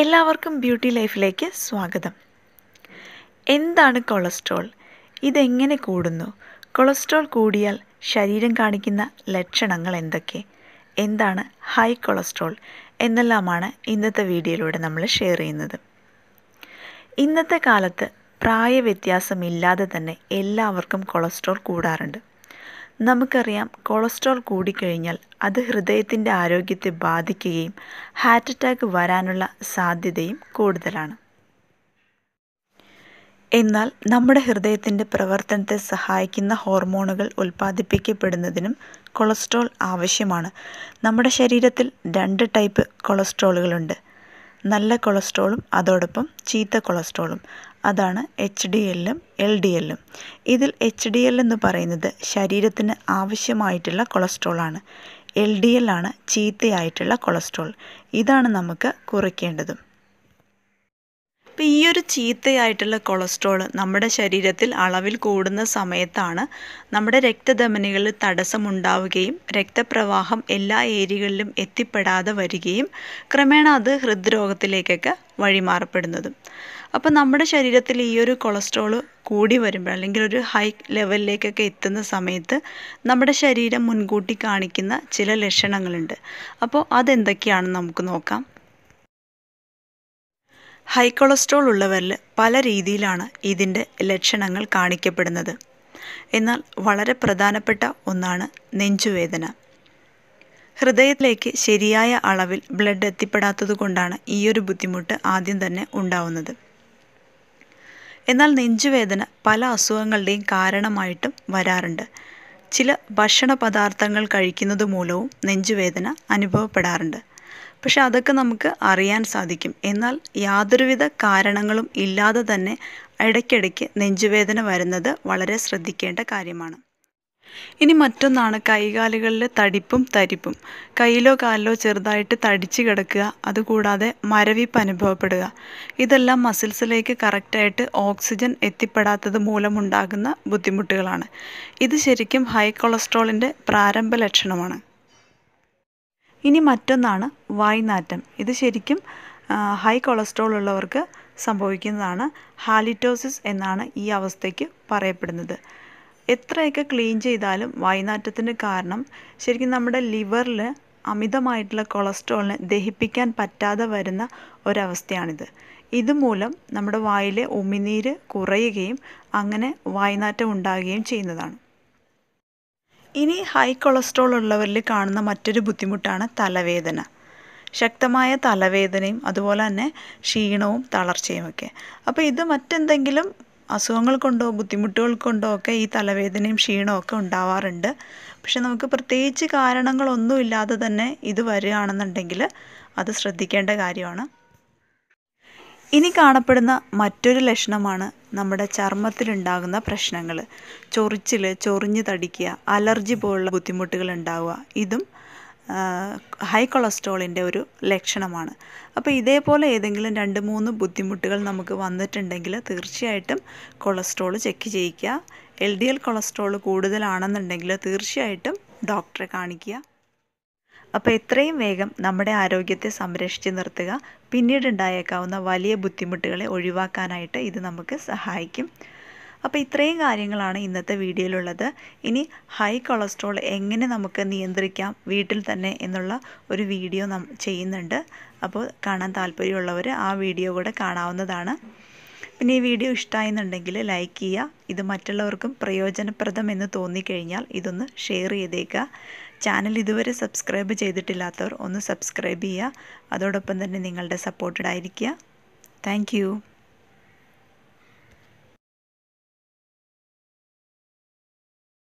എല്ലാവർക്കും ബ്യൂട്ടി ലൈഫിലേക്ക് സ്വാഗതം എന്താണ് കൊളസ്ട്രോൾ ഇതെങ്ങനെ കൂടുന്നു കൊളസ്ട്രോൾ കൂടിയാൽ ശരീരം കാണിക്കുന്ന ലക്ഷണങ്ങൾ എന്തൊക്കെ എന്താണ് ഹൈ കൊളസ്ട്രോൾ എന്നെല്ലാമാണ് ഇന്നത്തെ വീഡിയോയിലൂടെ നമ്മൾ ഷെയർ ചെയ്യുന്നത് ഇന്നത്തെ കാലത്ത് പ്രായവ്യത്യാസമില്ലാതെ തന്നെ എല്ലാവർക്കും കൊളസ്ട്രോൾ കൂടാറുണ്ട് നമുക്കറിയാം കൊളസ്ട്രോൾ കൂടിക്കഴിഞ്ഞാൽ അത് ഹൃദയത്തിൻ്റെ ആരോഗ്യത്തെ ബാധിക്കുകയും ഹാർട്ട് അറ്റാക്ക് വരാനുള്ള സാധ്യതയും കൂടുതലാണ് എന്നാൽ നമ്മുടെ ഹൃദയത്തിൻ്റെ പ്രവർത്തനത്തെ സഹായിക്കുന്ന ഹോർമോണുകൾ ഉൽപ്പാദിപ്പിക്കപ്പെടുന്നതിനും കൊളസ്ട്രോൾ ആവശ്യമാണ് നമ്മുടെ ശരീരത്തിൽ രണ്ട് ടൈപ്പ് കൊളസ്ട്രോളുകളുണ്ട് നല്ല കൊളസ്ട്രോളും അതോടൊപ്പം ചീത്ത കൊളസ്ട്രോളും അതാണ് എച്ച് ഡി എല്ലും എൽ ഡി എല്ലും ഇതിൽ എച്ച് ഡി എൽ എന്ന് പറയുന്നത് ശരീരത്തിന് ആവശ്യമായിട്ടുള്ള കൊളസ്ട്രോളാണ് എൽ ഡി എൽ ആണ് ചീത്തയായിട്ടുള്ള കൊളസ്ട്രോൾ ഇതാണ് നമുക്ക് കുറയ്ക്കേണ്ടതും അപ്പോൾ ഈ ഒരു ചീത്തയായിട്ടുള്ള കൊളസ്ട്രോൾ നമ്മുടെ ശരീരത്തിൽ അളവിൽ കൂടുന്ന സമയത്താണ് നമ്മുടെ രക്തധമനികളിൽ തടസ്സമുണ്ടാവുകയും രക്തപ്രവാഹം എല്ലാ ഏരിയകളിലും എത്തിപ്പെടാതെ വരികയും ക്രമേണ അത് ഹൃദ്രോഗത്തിലേക്കൊക്കെ വഴിമാറപ്പെടുന്നതും അപ്പോൾ നമ്മുടെ ശരീരത്തിൽ ഈ ഒരു കൊളസ്ട്രോൾ കൂടി വരുമ്പോൾ അല്ലെങ്കിൽ ഒരു ഹൈ ലെവലിലേക്കൊക്കെ എത്തുന്ന സമയത്ത് നമ്മുടെ ശരീരം മുൻകൂട്ടി കാണിക്കുന്ന ചില ലക്ഷണങ്ങളുണ്ട് അപ്പോൾ അതെന്തൊക്കെയാണെന്ന് നമുക്ക് നോക്കാം ഹൈ കൊളസ്ട്രോൾ ഉള്ളവരിൽ പല രീതിയിലാണ് ഇതിൻ്റെ ലക്ഷണങ്ങൾ കാണിക്കപ്പെടുന്നത് എന്നാൽ വളരെ പ്രധാനപ്പെട്ട ഒന്നാണ് നെഞ്ചുവേദന ഹൃദയത്തിലേക്ക് ശരിയായ അളവിൽ ബ്ലഡ് എത്തിപ്പെടാത്തത് കൊണ്ടാണ് ഈ ഒരു ബുദ്ധിമുട്ട് ആദ്യം തന്നെ ഉണ്ടാവുന്നത് എന്നാൽ നെഞ്ചുവേദന പല അസുഖങ്ങളുടെയും കാരണമായിട്ടും വരാറുണ്ട് ചില ഭക്ഷണ പദാർത്ഥങ്ങൾ കഴിക്കുന്നത് മൂലവും നെഞ്ചുവേദന അനുഭവപ്പെടാറുണ്ട് പക്ഷെ അതൊക്കെ നമുക്ക് അറിയാൻ സാധിക്കും എന്നാൽ യാതൊരുവിധ കാരണങ്ങളും ഇല്ലാതെ തന്നെ ഇടയ്ക്കിടയ്ക്ക് നെഞ്ചുവേദന വരുന്നത് വളരെ ശ്രദ്ധിക്കേണ്ട കാര്യമാണ് ഇനി മറ്റൊന്നാണ് കൈകാലുകളിലെ തടിപ്പും തരിപ്പും കയ്യിലോ കാലിലോ ചെറുതായിട്ട് തടിച്ച് കിടക്കുക അതുകൂടാതെ മരവിപ്പ് അനുഭവപ്പെടുക ഇതെല്ലാം മസിൽസിലേക്ക് കറക്റ്റായിട്ട് ഓക്സിജൻ എത്തിപ്പെടാത്തത് മൂലമുണ്ടാകുന്ന ബുദ്ധിമുട്ടുകളാണ് ഇത് ശരിക്കും ഹൈ കൊളസ്ട്രോളിൻ്റെ പ്രാരംഭ ലക്ഷണമാണ് ഇനി മറ്റൊന്നാണ് വായ്നാറ്റം ഇത് ശരിക്കും ഹൈ കൊളസ്ട്രോൾ ഉള്ളവർക്ക് സംഭവിക്കുന്നതാണ് ഹാലിറ്റോസിസ് എന്നാണ് ഈ അവസ്ഥയ്ക്ക് പറയപ്പെടുന്നത് എത്രയൊക്കെ ക്ലീൻ ചെയ്താലും വൈനാറ്റത്തിന് കാരണം ശരിക്കും നമ്മുടെ ലിവറിൽ അമിതമായിട്ടുള്ള കൊളസ്ട്രോളിനെ ദഹിപ്പിക്കാൻ പറ്റാതെ വരുന്ന ഒരവസ്ഥയാണിത് ഇതുമൂലം നമ്മുടെ വായിലെ ഉമിനീര് കുറയുകയും അങ്ങനെ വായനാറ്റം ഉണ്ടാകുകയും ചെയ്യുന്നതാണ് ഇനി ഹൈ കൊളസ്ട്രോൾ ഉള്ളവരിൽ കാണുന്ന മറ്റൊരു ബുദ്ധിമുട്ടാണ് തലവേദന ശക്തമായ തലവേദനയും അതുപോലെ തന്നെ ക്ഷീണവും തളർച്ചയുമൊക്കെ അപ്പോൾ ഇത് മറ്റെന്തെങ്കിലും അസുഖങ്ങൾ കൊണ്ടോ ബുദ്ധിമുട്ടുകൾ കൊണ്ടോ ഒക്കെ ഈ തലവേദനയും ക്ഷീണവും ഒക്കെ ഉണ്ടാവാറുണ്ട് പക്ഷെ നമുക്ക് പ്രത്യേകിച്ച് ഇല്ലാതെ തന്നെ ഇത് വരികയാണെന്നുണ്ടെങ്കിൽ അത് ശ്രദ്ധിക്കേണ്ട കാര്യമാണ് ഇനി കാണപ്പെടുന്ന മറ്റൊരു ലക്ഷണമാണ് നമ്മുടെ ചർമ്മത്തിലുണ്ടാകുന്ന പ്രശ്നങ്ങൾ ചൊറിച്ചിൽ ചൊറിഞ്ഞു തടിക്കുക അലർജി പോലുള്ള ബുദ്ധിമുട്ടുകൾ ഉണ്ടാവുക ഇതും ഹൈ കൊളസ്ട്രോളിൻ്റെ ഒരു ലക്ഷണമാണ് അപ്പോൾ ഇതേപോലെ ഏതെങ്കിലും രണ്ട് മൂന്ന് ബുദ്ധിമുട്ടുകൾ നമുക്ക് വന്നിട്ടുണ്ടെങ്കിൽ തീർച്ചയായിട്ടും കൊളസ്ട്രോൾ ചെക്ക് ചെയ്യിക്കുക എൽ ഡി എൽ കൊളസ്ട്രോൾ കൂടുതലാണെന്നുണ്ടെങ്കിൽ തീർച്ചയായിട്ടും ഡോക്ടറെ കാണിക്കുക അപ്പോൾ എത്രയും വേഗം നമ്മുടെ ആരോഗ്യത്തെ സംരക്ഷിച്ച് നിർത്തുക പിന്നീടുണ്ടായേക്കാവുന്ന വലിയ ബുദ്ധിമുട്ടുകളെ ഒഴിവാക്കാനായിട്ട് ഇത് നമുക്ക് സഹായിക്കും അപ്പോൾ ഇത്രയും കാര്യങ്ങളാണ് ഇന്നത്തെ വീഡിയോയിലുള്ളത് ഇനി ഹൈ കൊളസ്ട്രോൾ എങ്ങനെ നമുക്ക് നിയന്ത്രിക്കാം വീട്ടിൽ തന്നെ എന്നുള്ള ഒരു വീഡിയോ ചെയ്യുന്നുണ്ട് അപ്പോൾ കാണാൻ താല്പര്യമുള്ളവർ ആ വീഡിയോ കൂടെ കാണാവുന്നതാണ് പിന്നെ ഈ വീഡിയോ ഇഷ്ടമായെന്നുണ്ടെങ്കിൽ ലൈക്ക് ചെയ്യുക ഇത് മറ്റുള്ളവർക്കും പ്രയോജനപ്രദം എന്ന് തോന്നിക്കഴിഞ്ഞാൽ ഇതൊന്ന് ഷെയർ ചെയ്തേക്കുക ചാനൽ ഇതുവരെ സബ്സ്ക്രൈബ് ചെയ്തിട്ടില്ലാത്തവർ ഒന്ന് സബ്സ്ക്രൈബ് ചെയ്യുക അതോടൊപ്പം തന്നെ നിങ്ങളുടെ സപ്പോർട്ടഡ് ആയിരിക്കുക താങ്ക്